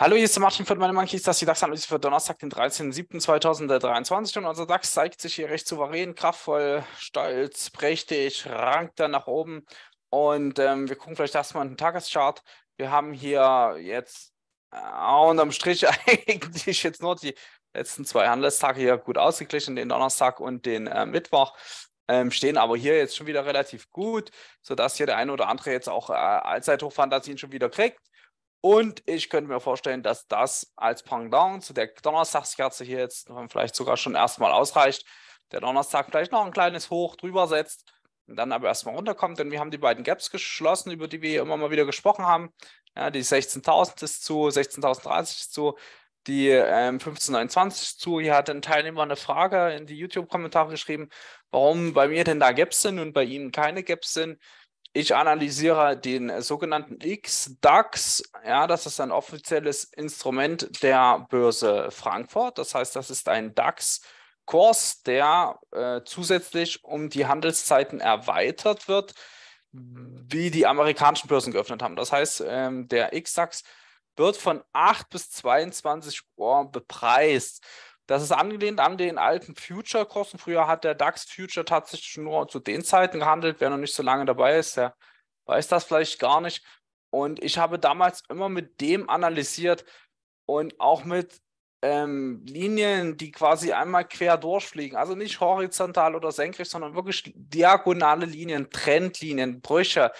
Hallo, hier ist der Martin von meinem Monkeys. Das ist die DAX-Analyse für Donnerstag, den 13.07.2023. Und unser DAX zeigt sich hier recht souverän, kraftvoll, stolz, prächtig, rankt dann nach oben. Und ähm, wir gucken vielleicht erstmal in den Tageschart. Wir haben hier jetzt äh, unterm Strich eigentlich jetzt nur die letzten zwei Handelstage hier gut ausgeglichen, den Donnerstag und den äh, Mittwoch. Ähm, stehen aber hier jetzt schon wieder relativ gut, sodass hier der eine oder andere jetzt auch äh, Allzeithochfantasien schon wieder kriegt. Und ich könnte mir vorstellen, dass das als Pendant zu der Donnerstagskerze hier jetzt vielleicht sogar schon erstmal ausreicht. Der Donnerstag vielleicht noch ein kleines Hoch drüber setzt und dann aber erstmal runterkommt, denn wir haben die beiden Gaps geschlossen, über die wir immer mal wieder gesprochen haben. Ja, die 16.000 ist zu, 16.030 ist zu, die ähm, 1529 zu. Hier hat ein Teilnehmer eine Frage in die YouTube-Kommentare geschrieben, warum bei mir denn da Gaps sind und bei Ihnen keine Gaps sind ich analysiere den äh, sogenannten X-DAX. Ja, das ist ein offizielles Instrument der Börse Frankfurt. Das heißt, das ist ein DAX-Kurs, der äh, zusätzlich um die Handelszeiten erweitert wird, wie die amerikanischen Börsen geöffnet haben. Das heißt, ähm, der X-DAX wird von 8 bis 22 Uhr bepreist. Das ist angelehnt an den alten Future-Kosten. Früher hat der DAX Future tatsächlich nur zu den Zeiten gehandelt. Wer noch nicht so lange dabei ist, der weiß das vielleicht gar nicht. Und ich habe damals immer mit dem analysiert und auch mit ähm, Linien, die quasi einmal quer durchfliegen. Also nicht horizontal oder senkrecht, sondern wirklich diagonale Linien, Trendlinien, Brüche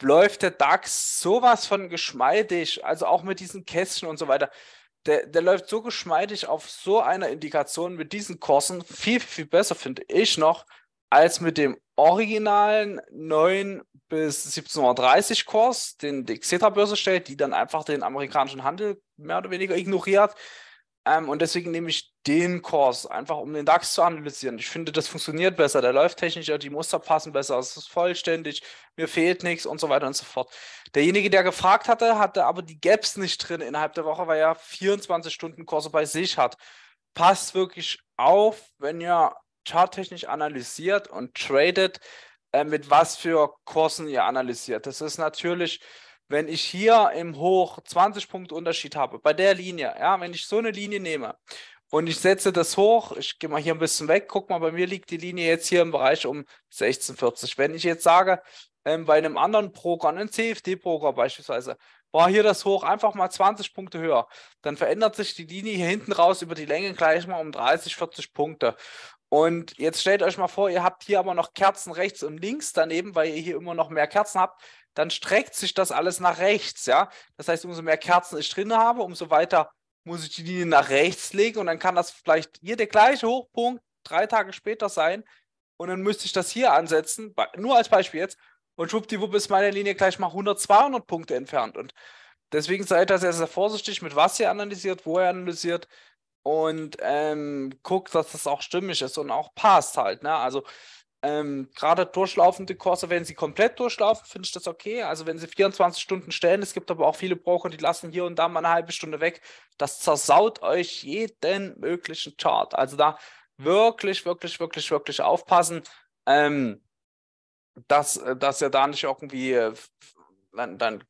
läuft der DAX sowas von geschmeidig, also auch mit diesen Kästchen und so weiter der, der läuft so geschmeidig auf so einer Indikation mit diesen Kursen viel, viel besser, finde ich noch, als mit dem originalen 9 bis 17.30 Kurs, den die Xetra-Börse stellt, die dann einfach den amerikanischen Handel mehr oder weniger ignoriert. Ähm, und deswegen nehme ich den Kurs, einfach um den DAX zu analysieren. Ich finde, das funktioniert besser, der läuft technischer, die Muster passen besser, es ist vollständig, mir fehlt nichts und so weiter und so fort. Derjenige, der gefragt hatte, hatte aber die Gaps nicht drin innerhalb der Woche, weil er 24 Stunden Kurse bei sich hat. Passt wirklich auf, wenn ihr charttechnisch analysiert und tradet, äh, mit was für Kursen ihr analysiert. Das ist natürlich wenn ich hier im Hoch 20 Punkte Unterschied habe, bei der Linie, ja, wenn ich so eine Linie nehme und ich setze das hoch, ich gehe mal hier ein bisschen weg, guck mal, bei mir liegt die Linie jetzt hier im Bereich um 1640. Wenn ich jetzt sage, ähm, bei einem anderen Broker, einem CFD-Broker beispielsweise, war hier das Hoch einfach mal 20 Punkte höher, dann verändert sich die Linie hier hinten raus über die Länge gleich mal um 30, 40 Punkte. Und jetzt stellt euch mal vor, ihr habt hier aber noch Kerzen rechts und links daneben, weil ihr hier immer noch mehr Kerzen habt dann streckt sich das alles nach rechts, ja. Das heißt, umso mehr Kerzen ich drin habe, umso weiter muss ich die Linie nach rechts legen und dann kann das vielleicht hier der gleiche Hochpunkt drei Tage später sein und dann müsste ich das hier ansetzen, nur als Beispiel jetzt, und schwuppdiwupp ist meine Linie gleich mal 100, 200 Punkte entfernt und deswegen seid da sehr, sehr vorsichtig mit was ihr analysiert, wo ihr analysiert und ähm, guckt, dass das auch stimmig ist und auch passt halt, ne, also ähm, gerade durchlaufende Kurse, wenn sie komplett durchlaufen, finde ich das okay. Also wenn sie 24 Stunden stellen, es gibt aber auch viele Broker, die lassen hier und da mal eine halbe Stunde weg. Das zersaut euch jeden möglichen Chart. Also da wirklich, wirklich, wirklich, wirklich aufpassen, ähm, dass, äh, dass ihr da nicht irgendwie äh, dann, dann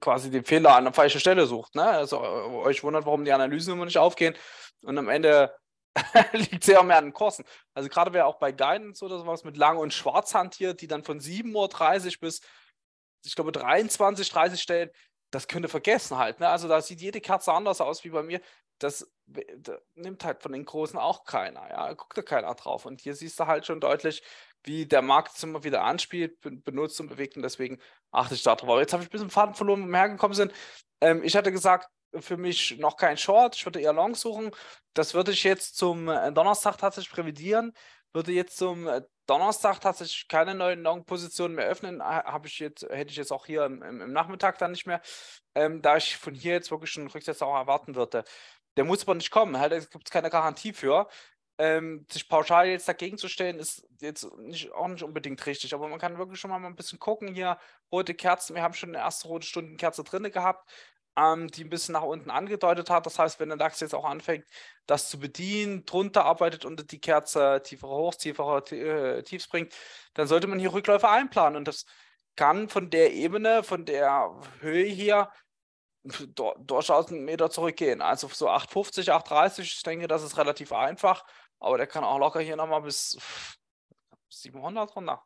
quasi den Fehler an der falschen Stelle sucht. Ne? Also äh, euch wundert, warum die Analysen immer nicht aufgehen und am Ende liegt sehr mehr an den Kursen. Also gerade wer auch bei Guidance oder sowas mit Lang und Schwarz hantiert, die dann von 7.30 Uhr bis, ich glaube, 23.30 Uhr stellen, das könnte vergessen halt. Ne? Also da sieht jede Kerze anders aus wie bei mir. Das, das nimmt halt von den Großen auch keiner. Ja, guckt da keiner drauf. Und hier siehst du halt schon deutlich, wie der Markt es immer wieder anspielt, benutzt und bewegt. Und deswegen achte ich darauf. Aber jetzt habe ich ein bisschen Faden verloren, wo wir hergekommen sind. Ähm, ich hatte gesagt, für mich noch kein Short, ich würde eher Long suchen. Das würde ich jetzt zum äh, Donnerstag tatsächlich revidieren. Würde jetzt zum äh, Donnerstag tatsächlich keine neuen Long-Positionen mehr öffnen. Habe ich jetzt, hätte ich jetzt auch hier im, im Nachmittag dann nicht mehr, ähm, da ich von hier jetzt wirklich einen Rücksetzer auch erwarten würde. Der muss aber nicht kommen, halt, es gibt keine Garantie für. Ähm, sich pauschal jetzt dagegen zu stellen, ist jetzt nicht, auch nicht unbedingt richtig. Aber man kann wirklich schon mal ein bisschen gucken hier. Rote Kerzen, wir haben schon eine erste rote Stundenkerze drin gehabt ähm, die ein bisschen nach unten angedeutet hat. Das heißt, wenn der DAX jetzt auch anfängt, das zu bedienen, drunter arbeitet und die Kerze tiefere Hochs, tiefere äh, äh, Tiefs bringt, dann sollte man hier Rückläufe einplanen. Und das kann von der Ebene, von der Höhe hier durchaus einen Meter zurückgehen. Also so 8,50, 8,30, ich denke, das ist relativ einfach. Aber der kann auch locker hier nochmal bis 700 runter.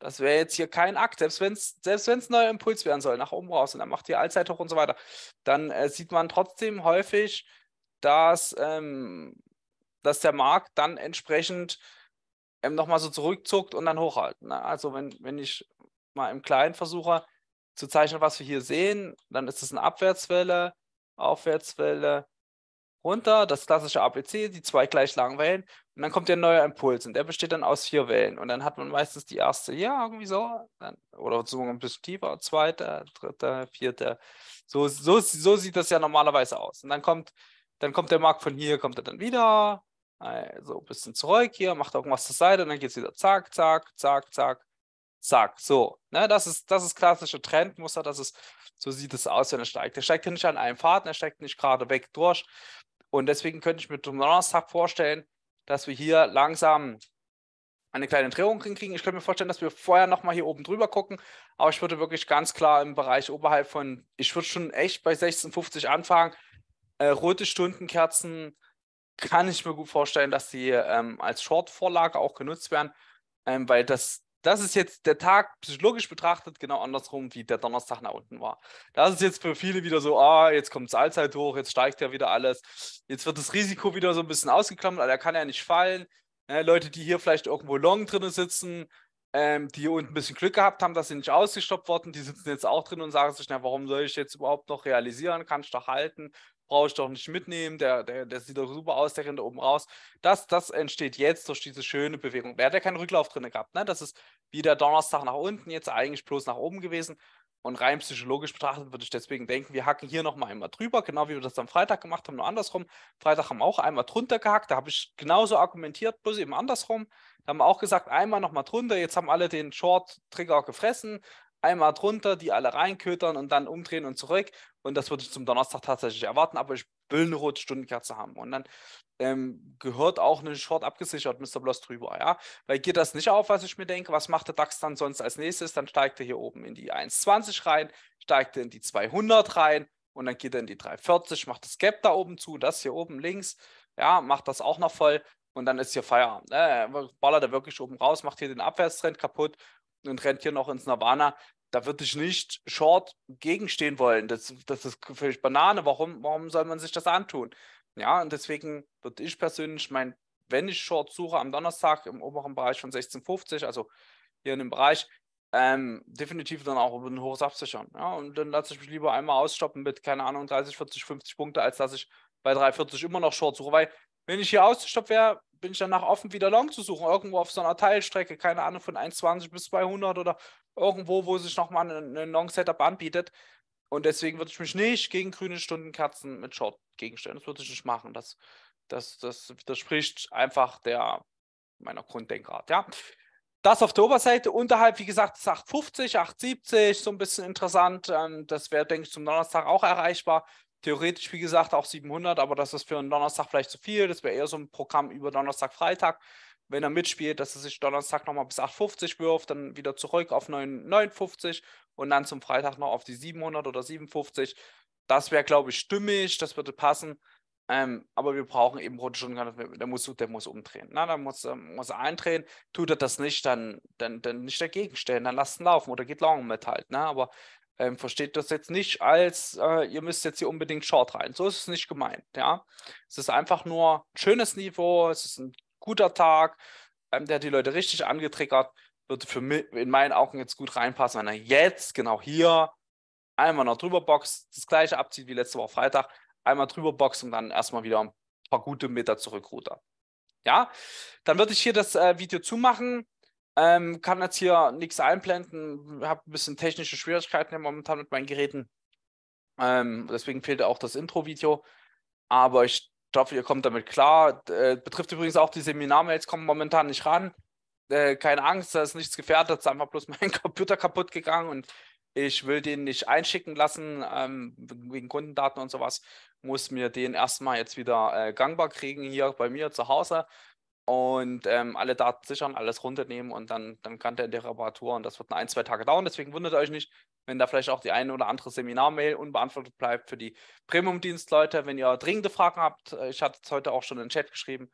Das wäre jetzt hier kein Akt, selbst wenn es selbst ein neuer Impuls werden soll, nach oben raus und dann macht die Allzeit hoch und so weiter. Dann äh, sieht man trotzdem häufig, dass, ähm, dass der Markt dann entsprechend ähm, nochmal so zurückzuckt und dann hochhalten. Ne? Also wenn, wenn ich mal im Kleinen versuche zu zeichnen, was wir hier sehen, dann ist es eine Abwärtswelle, Aufwärtswelle, runter, das klassische APC, die zwei gleich langen Wellen und dann kommt der neue Impuls und der besteht dann aus vier Wellen und dann hat man meistens die erste, ja, irgendwie so, dann, oder so ein bisschen tiefer, zweite, dritte, vierte, so, so, so sieht das ja normalerweise aus und dann kommt, dann kommt der Markt von hier, kommt er dann wieder, so also ein bisschen zurück hier, macht irgendwas zur Seite und dann geht es wieder zack, zack, zack, zack zack, so. Ne, das, ist, das ist klassische Trendmuster, das ist, so sieht es aus, wenn er steigt. Er steigt nicht an einem Faden, er steigt nicht gerade weg durch. Und deswegen könnte ich mir zum Donnerstag vorstellen, dass wir hier langsam eine kleine Drehung hinkriegen. Ich könnte mir vorstellen, dass wir vorher nochmal hier oben drüber gucken, aber ich würde wirklich ganz klar im Bereich oberhalb von, ich würde schon echt bei 16,50 anfangen. Äh, rote Stundenkerzen kann ich mir gut vorstellen, dass die ähm, als Short-Vorlage auch genutzt werden, ähm, weil das das ist jetzt der Tag psychologisch betrachtet genau andersrum, wie der Donnerstag nach unten war. Das ist jetzt für viele wieder so, ah, jetzt kommt es Allzeit hoch, jetzt steigt ja wieder alles, jetzt wird das Risiko wieder so ein bisschen ausgeklammert, aber der kann ja nicht fallen. Ja, Leute, die hier vielleicht irgendwo long drin sitzen, ähm, die hier unten ein bisschen Glück gehabt haben, dass sie nicht ausgestoppt wurden, die sitzen jetzt auch drin und sagen sich, na, warum soll ich jetzt überhaupt noch realisieren, kann ich doch halten, brauche ich doch nicht mitnehmen, der, der, der sieht doch super aus, der rennt oben raus. Das, das entsteht jetzt durch diese schöne Bewegung. Der hat ja keinen Rücklauf drin gehabt. Ne? Das ist wieder Donnerstag nach unten, jetzt eigentlich bloß nach oben gewesen. Und rein psychologisch betrachtet würde ich deswegen denken, wir hacken hier nochmal einmal drüber, genau wie wir das am Freitag gemacht haben, nur andersrum. Freitag haben wir auch einmal drunter gehackt, da habe ich genauso argumentiert, bloß eben andersrum. Da haben wir auch gesagt, einmal nochmal drunter, jetzt haben alle den Short-Trigger gefressen, einmal drunter, die alle reinkötern und dann umdrehen und zurück. Und das würde ich zum Donnerstag tatsächlich erwarten, aber ich will eine rote Stundenkerze haben. Und dann ähm, gehört auch eine Short abgesichert, Mr. Bloss drüber, ja. Weil geht das nicht auf, was ich mir denke, was macht der DAX dann sonst als nächstes? Dann steigt er hier oben in die 1,20 rein, steigt er in die 200 rein und dann geht er in die 3,40, macht das Gap da oben zu, das hier oben links, ja, macht das auch noch voll und dann ist hier Feierabend. Äh, ballert er wirklich oben raus, macht hier den Abwärtstrend kaputt und rennt hier noch ins Nirvana da würde ich nicht Short gegenstehen wollen. Das, das ist völlig Banane. Warum, warum soll man sich das antun? Ja, und deswegen würde ich persönlich mein, wenn ich Short suche am Donnerstag im oberen Bereich von 16,50, also hier in dem Bereich, ähm, definitiv dann auch über den Hochs absichern. Ja, und dann lasse ich mich lieber einmal ausstoppen mit, keine Ahnung, 30, 40, 50 Punkte, als dass ich bei 3,40 immer noch Short suche. Weil, wenn ich hier ausgestoppt wäre, bin ich danach offen, wieder Long zu suchen. Irgendwo auf so einer Teilstrecke, keine Ahnung, von 1,20 bis 200 oder irgendwo, wo sich nochmal ein, ein Long-Setup anbietet. Und deswegen würde ich mich nicht gegen grüne Stundenkerzen mit Short gegenstellen. Das würde ich nicht machen. Das, das, das widerspricht einfach der, meiner Grunddenkart. Ja. Das auf der Oberseite, unterhalb, wie gesagt, ist 850, 870, so ein bisschen interessant. Ähm, das wäre, denke ich, zum Donnerstag auch erreichbar. Theoretisch, wie gesagt, auch 700, aber das ist für einen Donnerstag vielleicht zu viel. Das wäre eher so ein Programm über Donnerstag, Freitag wenn er mitspielt, dass er sich Donnerstag nochmal bis 8,50 wirft, dann wieder zurück auf 9, und dann zum Freitag noch auf die 700 oder 57. Das wäre, glaube ich, stimmig, das würde passen. Ähm, aber wir brauchen eben Roger schon, der muss, der muss umdrehen. Na, dann muss, ähm, muss er eindrehen. Tut er das nicht, dann, dann, dann nicht dagegen stellen, dann lasst ihn laufen oder geht lang mit halt. Na, ne? aber ähm, versteht das jetzt nicht als, äh, ihr müsst jetzt hier unbedingt Short rein. So ist es nicht gemeint. Ja? Es ist einfach nur ein schönes Niveau, es ist ein guter Tag, ähm, der hat die Leute richtig angetriggert, würde für mich in meinen Augen jetzt gut reinpassen, wenn er jetzt genau hier einmal noch drüber boxt, das gleiche abzieht wie letzte Woche Freitag, einmal drüber boxt und dann erstmal wieder ein paar gute Meter zurückrudert. Ja, dann würde ich hier das äh, Video zumachen. Ähm, kann jetzt hier nichts einblenden, habe ein bisschen technische Schwierigkeiten momentan mit meinen Geräten. Ähm, deswegen fehlt auch das Intro-Video. Aber ich ich hoffe, ihr kommt damit klar. Äh, betrifft übrigens auch die Seminarmails, kommen momentan nicht ran. Äh, keine Angst, da ist nichts gefährdet, ist einfach bloß mein Computer kaputt gegangen und ich will den nicht einschicken lassen ähm, wegen Kundendaten und sowas. Muss mir den erstmal jetzt wieder äh, gangbar kriegen hier bei mir zu Hause und ähm, alle Daten sichern, alles runternehmen und dann, dann kann der in der Reparatur und das wird ein, zwei Tage dauern. Deswegen wundert euch nicht, wenn da vielleicht auch die eine oder andere Seminarmail unbeantwortet bleibt für die Premium-Dienstleute. Wenn ihr dringende Fragen habt, äh, ich hatte es heute auch schon in den Chat geschrieben,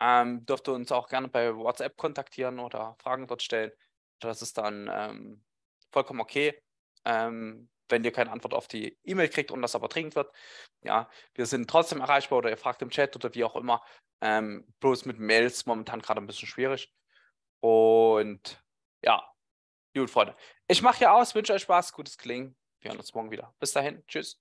ähm, dürft ihr uns auch gerne bei WhatsApp kontaktieren oder Fragen dort stellen. Das ist dann ähm, vollkommen okay, ähm, wenn ihr keine Antwort auf die E-Mail kriegt und das aber dringend wird. Ja, wir sind trotzdem erreichbar oder ihr fragt im Chat oder wie auch immer. Ähm, bloß mit Mails momentan gerade ein bisschen schwierig. Und ja, Gut, Freunde. Ich mache hier aus, wünsche euch Spaß, gutes Klingen. Wir hören uns morgen wieder. Bis dahin. Tschüss.